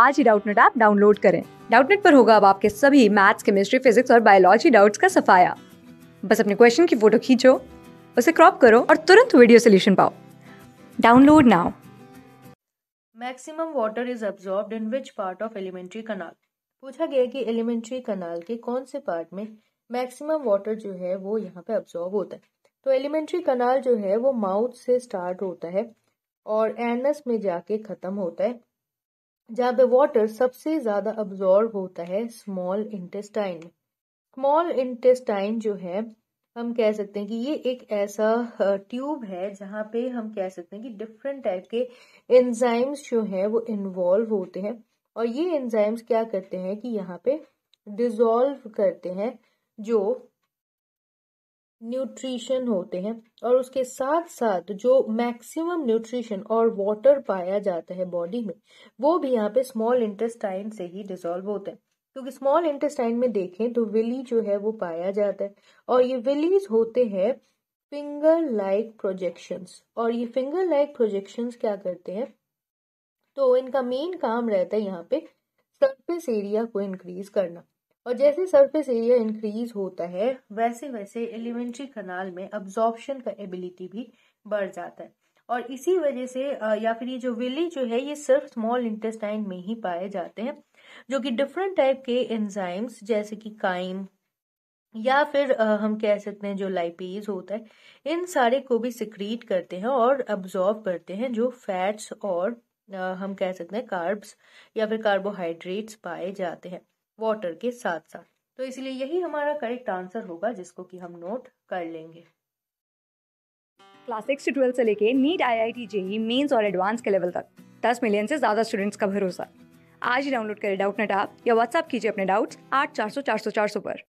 आज ही Doubtnut app download करें डाउटनेट पर होगा अब आपके सभी मैथ्स केमिस्ट्री फिजिक्स और बायोलॉजी डाउट्स का सफाया बस अपने क्वेश्चन की फोटो खींचो उसे क्रॉप करो और तुरंत वीडियो सोल्यूशन पाओ download now maximum water is absorb in which part of alimentary canal पूछा गया कि एलिमेंट्री कनाल के कौन से पार्ट में मैक्सिमम वाटर जो है वो यहाँ पे अब्जॉर्ब होता है तो एलिमेंट्री कनाल जो है वो माउथ से स्टार्ट होता है और एनस में जाके ख़त्म होता है पे वाटर सबसे ज़्यादा अब्जॉर्ब होता है स्मॉल इंटेस्टाइन स्मॉल इंटेस्टाइन जो है हम कह सकते हैं कि ये एक ऐसा ट्यूब है जहाँ पे हम कह सकते हैं कि डिफरेंट टाइप के एंजाइम्स जो है वो इन्वॉल्व होते हैं और ये एंजाइम्स क्या करते हैं कि यहाँ पे डिजॉल्व करते हैं जो न्यूट्रिशन होते हैं और उसके साथ साथ जो मैक्सिमम न्यूट्रिशन और वाटर पाया जाता है बॉडी में वो भी यहाँ पे स्मॉल इंटेस्टाइन से ही डिजोल्व होते हैं क्योंकि स्मॉल इंटेस्टाइन में देखें तो विली जो है वो पाया जाता है और ये विलीज होते हैं फिंगर लाइक प्रोजेक्शंस और ये फिंगर लाइक प्रोजेक्शंस क्या करते हैं तो इनका मेन काम रहता है यहाँ पे सरफेस एरिया को इंक्रीज करना और जैसे सरफेस एरिया इंक्रीज होता है वैसे वैसे एलिमेंट्री कनाल में अब्जॉर्प्शन का एबिलिटी भी बढ़ जाता है और इसी वजह से या फिर ये जो विली जो है ये सिर्फ स्मॉल इंटेस्टाइन में ही पाए जाते हैं जो कि डिफरेंट टाइप के एंजाइम्स जैसे कि काइम या फिर हम कह सकते हैं जो लाइपेज होता है इन सारे को भी सिक्रीट करते हैं और अब्जॉर्ब करते हैं जो फैट्स और हम कह सकते हैं कार्ब्स या फिर कार्बोहाइड्रेट्स पाए जाते हैं वाटर के साथ साथ तो इसलिए यही हमारा करेक्ट आंसर होगा जिसको कि हम नोट कर लेंगे क्लास सिक्स से ट्वेल्थ से लेके NEET I I T JEE mains और एडवांस के लेवल तक दस मिलियन से ज़्यादा स्टूडेंट्स का भरोसा आज ही डाउनलोड करें डाउट नेट आप या व्हाट्सअप कीजिए अपने डाउट्स आठ चार सौ चार सौ चार सौ पर